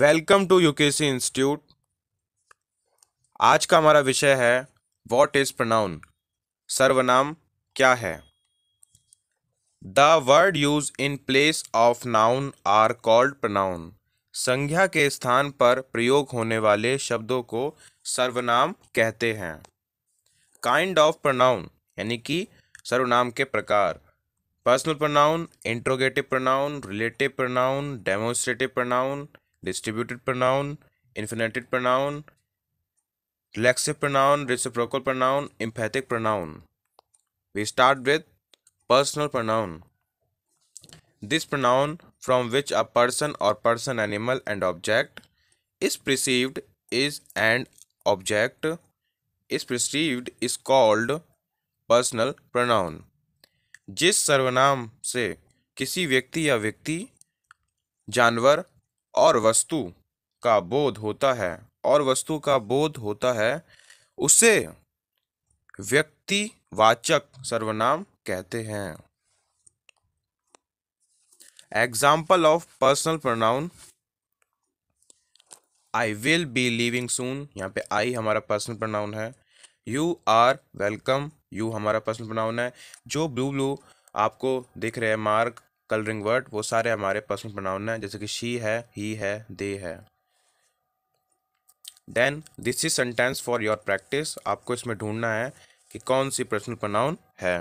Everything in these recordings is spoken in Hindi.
वेलकम टू यूकेसी इंस्टीट्यूट आज का हमारा विषय है वॉट इज प्रोनाउन सर्वनाम क्या है the word use in place of noun are called pronoun संज्ञा के स्थान पर प्रयोग होने वाले शब्दों को सर्वनाम कहते हैं काइंड ऑफ प्रोनाउन यानी कि सर्वनाम के प्रकार personal pronoun interrogative pronoun relative pronoun demonstrative pronoun distributed pronoun indefinite pronoun reflexive pronoun reciprocal pronoun emphatic pronoun we start with personal pronoun this pronoun from which a person or person animal and object is perceived is and object is perceived is called personal pronoun जिस सर्वनाम से किसी व्यक्ति या व्यक्ति जानवर और वस्तु का बोध होता है और वस्तु का बोध होता है उसे व्यक्तिवाचक सर्वनाम कहते हैं example of personal pronoun I will be living soon यहाँ पे आई हमारा पर्सनल प्रोनाउन है यू आर वेलकम यू हमारा पर्सनल प्रोनाउन है जो ब्लू ब्लू आपको दिख रहे हैं मार्क कलरिंग वर्ड वो सारे हमारे पर्सनल प्रोनाउन हैं जैसे कि शी है ही है दे है then this is sentence for your practice आपको इसमें ढूंढना है कि कौन सी पर्सनल प्रोनाउन है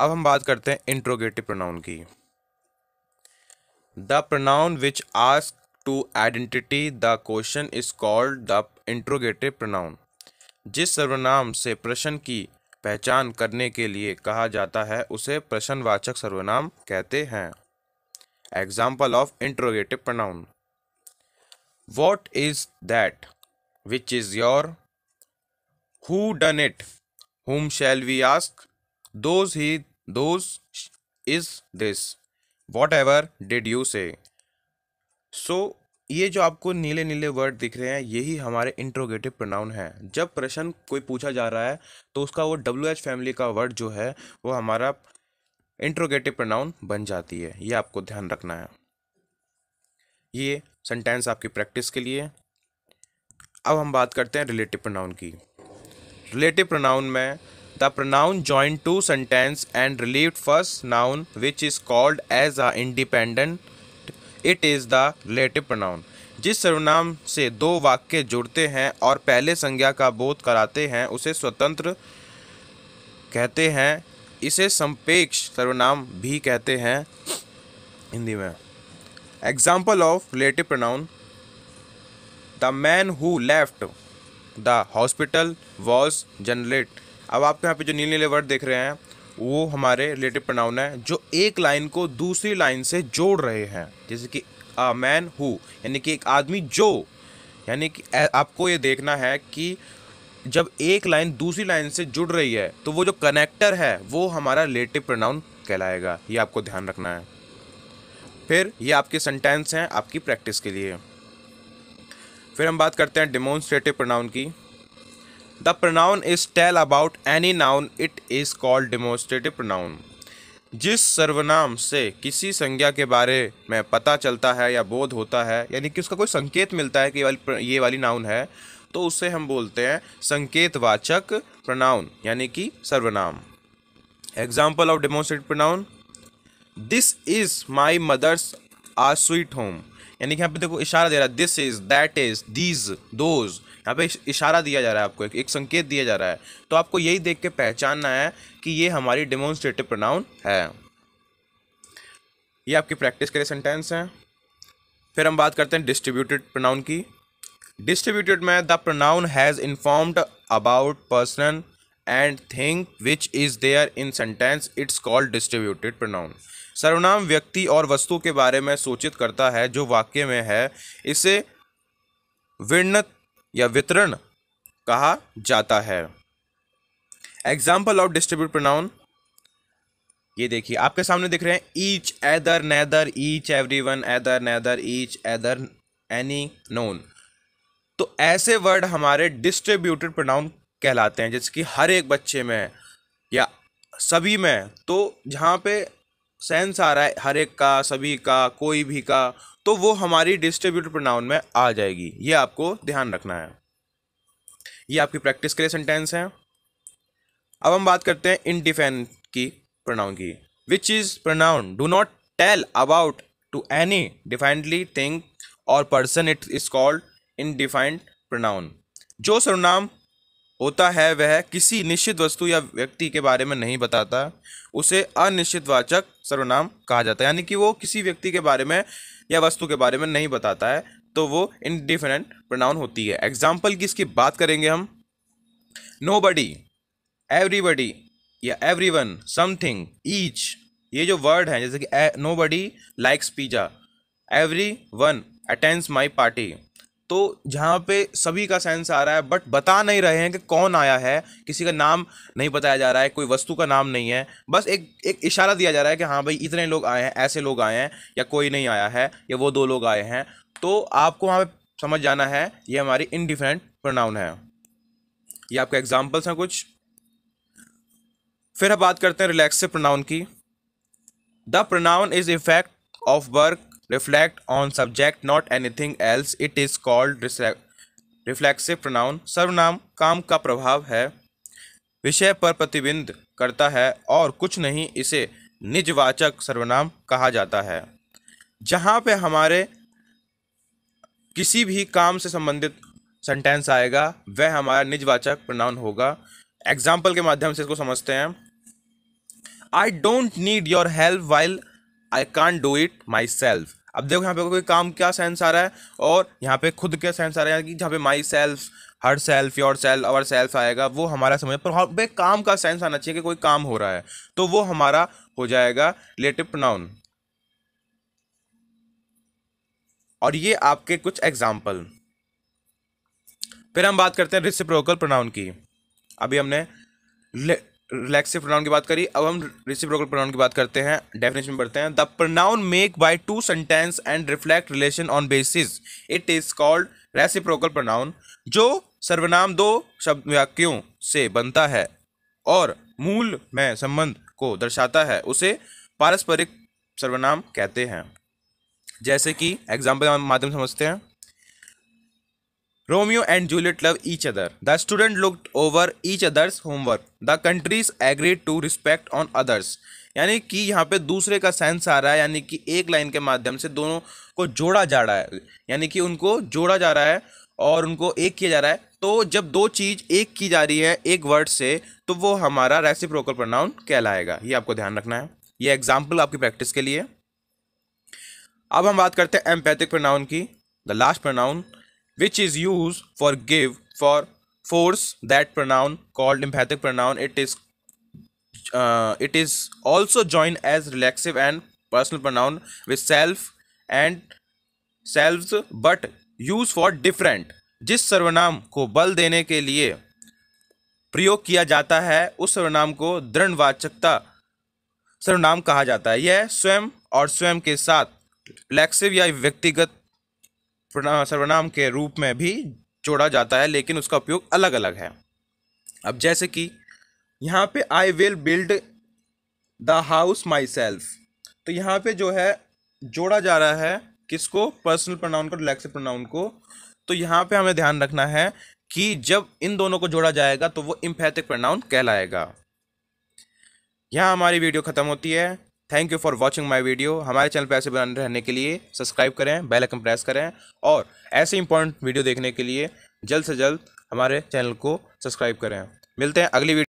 अब हम बात करते हैं इंट्रोगेटिव प्रोनाउन की the pronoun which ask to identity the question is called the interrogative pronoun जिस सर्वनाम से प्रश्न की पहचान करने के लिए कहा जाता है उसे प्रश्नवाचक सर्वनाम कहते हैं example of interrogative pronoun what is that which is your who done it whom shall we ask those he those is this whatever did you say so ये जो आपको नीले नीले वर्ड दिख रहे हैं यही हमारे इंट्रोगेटिव प्रोनाउन है जब प्रश्न कोई पूछा जा रहा है तो उसका वो डब्ल्यू एच फैमिली का वर्ड जो है वो हमारा इंट्रोगेटिव प्रोनाउन बन जाती है ये आपको ध्यान रखना है ये सेंटेंस आपकी प्रैक्टिस के लिए अब हम बात करते हैं रिलेटिव प्रोनाउन की रिलेटिव प्रोनाउन में the pronoun join two sentence and relieve first noun which is called as a independent it is the relative pronoun जिस सर्वनाम से दो वाक्य जुड़ते हैं और पहले संज्ञा का बोध कराते हैं उसे स्वतंत्र कहते हैं इसे संपेक्ष सर्वनाम भी कहते हैं हिंदी में example of relative pronoun the man who left the hospital was generate अब आपके यहाँ पे जो नीले नीले वर्ड देख रहे हैं वो हमारे रिलेटिव प्रोनाउन है जो एक लाइन को दूसरी लाइन से जोड़ रहे हैं जैसे कि अ मैन हु यानी कि एक आदमी जो यानी कि आपको ये देखना है कि जब एक लाइन दूसरी लाइन से जुड़ रही है तो वो जो कनेक्टर है वो हमारा रिलेटिव प्रोनाउन कहलाएगा ये आपको ध्यान रखना है फिर ये आपके सेंटेंस हैं आपकी प्रैक्टिस के लिए फिर हम बात करते हैं डिमोन्स्ट्रेटिव प्रोनाउन की the pronoun is tell about any noun it is called demonstrative pronoun जिस सर्वनाम से किसी संज्ञा के बारे में पता चलता है या बोध होता है यानी कि उसका कोई संकेत मिलता है कि वाली ये वाली नाउन है तो उसे हम बोलते हैं संकेतवाचक प्रनाउन यानी कि सर्वनाम example of demonstrative pronoun this is my mother's ah sweet home यानी कि यहाँ पे देखो इशारा दे रहा है this is that is these those यहाँ पे इशारा दिया जा रहा है आपको एक, एक संकेत दिया जा रहा है तो आपको यही देख के पहचानना है कि ये हमारी डेमोन्स्ट्रेटिव प्रोनाउन है ये आपकी प्रैक्टिस के लिए सेंटेंस हैं फिर हम बात करते हैं डिस्ट्रीब्यूटेड प्रोनाउन की डिस्ट्रीब्यूटेड में the pronoun has informed about person and thing which is there in sentence it's called distributed pronoun सर्वनाम व्यक्ति और वस्तु के बारे में सूचित करता है जो वाक्य में है इसे विणत या वितरण कहा जाता है एग्जाम्पल ऑफ डिस्ट्रीब्यूट प्रोनाउन ये देखिए आपके सामने दिख रहे हैं each either neither each every one either neither each either any none तो ऐसे वर्ड हमारे डिस्ट्रीब्यूटेड प्रोनाउन कहलाते हैं जैसे कि हर एक बच्चे में या सभी में तो जहाँ पे सेंस आ रहा है हर एक का सभी का कोई भी का तो वो हमारी डिस्ट्रीब्यूटर प्रोनाउन में आ जाएगी ये आपको ध्यान रखना है ये आपकी प्रैक्टिस के लिए सेंटेंस हैं अब हम बात करते हैं इनडिफेन की प्रोनाउन की which is pronoun do not tell about to any definitely thing और person it is called indefinite pronoun जो सर्वनाम होता है वह किसी निश्चित वस्तु या व्यक्ति के बारे में नहीं बताता उसे अनिश्चितवाचक सर्वनाम कहा जाता है यानी कि वो किसी व्यक्ति के बारे में या वस्तु के बारे में नहीं बताता है तो वो इनडिफिनेट प्रोनाउन होती है एग्जाम्पल की इसकी बात करेंगे हम नो बडी एवरीबडी या एवरी वन समथिंग ईच ये जो वर्ड हैं जैसे कि nobody likes pizza everyone attends my party तो जहाँ पे सभी का सेंस आ रहा है बट बता नहीं रहे हैं कि कौन आया है किसी का नाम नहीं बताया जा रहा है कोई वस्तु का नाम नहीं है बस एक एक इशारा दिया जा रहा है कि हाँ भाई इतने लोग आए हैं ऐसे लोग आए हैं या कोई नहीं आया है या वो दो लोग आए हैं तो आपको वहाँ पर समझ जाना है ये हमारी इनडिफरेंट प्रोनाउन है ये आपके एग्जाम्पल्स हैं कुछ फिर हम बात करते हैं रिलैक्सिव प्रोनाउन की the pronoun is effect of work reflect on subject not anything else it is called reflexive pronoun सर्वनाम काम का प्रभाव है विषय पर प्रतिबिंब करता है और कुछ नहीं इसे निजवाचक सर्वनाम कहा जाता है जहाँ पे हमारे किसी भी काम से संबंधित सेंटेंस आएगा वह हमारा निजवाचक प्रोनाउन होगा एग्जाम्पल के माध्यम से इसको समझते हैं I don't need your help while I can do it myself अब देखो यहाँ पे कोई काम क्या सेंस आ रहा है और यहाँ पे खुद क्या सेंस आ रहा है कि जहाँ पे myself herself yourself ourself आएगा वो हमारा समझ पर वहाँ पे काम का सेंस आना चाहिए कि कोई काम हो रहा है तो वो हमारा हो जाएगा रिलेटिव प्रोनाउन और ये आपके कुछ एग्जाम्पल फिर हम बात करते हैं रिसिप्रोकल प्रोनाउन की अभी हमने रिलैक्सिव प्रोनाउन की बात करी अब हम रोकल प्रोनाउन की बात करते हैं डेफिनेशन में पढ़ते हैं the pronoun make by two sentence and reflect relation on basis it is called reciprocal pronoun जो सर्वनाम दो शब्द वाक्यों से बनता है और मूल में संबंध को दर्शाता है उसे पारस्परिक सर्वनाम कहते हैं जैसे कि एग्जाम्पल माध्यम समझते हैं Romeo and Juliet love each other the student look over each other's homework the countries agree to respect on others यानी कि यहाँ पे दूसरे का सेंस आ रहा है यानी कि एक लाइन के माध्यम से दोनों को जोड़ा जा रहा है यानी कि उनको जोड़ा जा रहा है और उनको एक किया जा रहा है तो जब दो चीज़ एक की जा रही है एक वर्ड से तो वो हमारा रेसिप्रोकल प्रोनाउन कहलाएगा ये आपको ध्यान रखना है ये एग्जाम्पल आपकी प्रैक्टिस के लिए अब हम बात करते हैं एम्पैथिक प्रोनाउन की the last pronoun which is used for give for force that pronoun called emphatic pronoun it is uh, it is also joined as relative and personal pronoun with self and selves but use for different जिस सर्वनाम को बल देने के लिए प्रयोग किया जाता है उस सर्वनाम को दृढ़वाचकता सर्वनाम कहा जाता है यह स्वयं और स्वयं के साथ फ्लैक्सिव या व्यक्तिगत सर्वनाम के रूप में भी जोड़ा जाता है लेकिन उसका उपयोग अलग अलग है अब जैसे कि यहाँ पे I will build the house myself तो यहाँ पे जो है जोड़ा जा रहा है किसको पर्सनल प्रोनाउन को रिलैक्स प्रोनाउन को तो यहाँ पे हमें ध्यान रखना है कि जब इन दोनों को जोड़ा जाएगा तो वो इम्फेटिक प्रोनाउन कहलाएगा यहाँ हमारी वीडियो ख़त्म होती है thank you for watching my video हमारे चैनल पर ऐसे बने रहने के लिए सब्सक्राइब करें बेल आइकन प्रेस करें और ऐसे इंपॉर्टेंट वीडियो देखने के लिए जल्द से जल्द हमारे चैनल को सब्सक्राइब करें मिलते हैं अगली वीडियो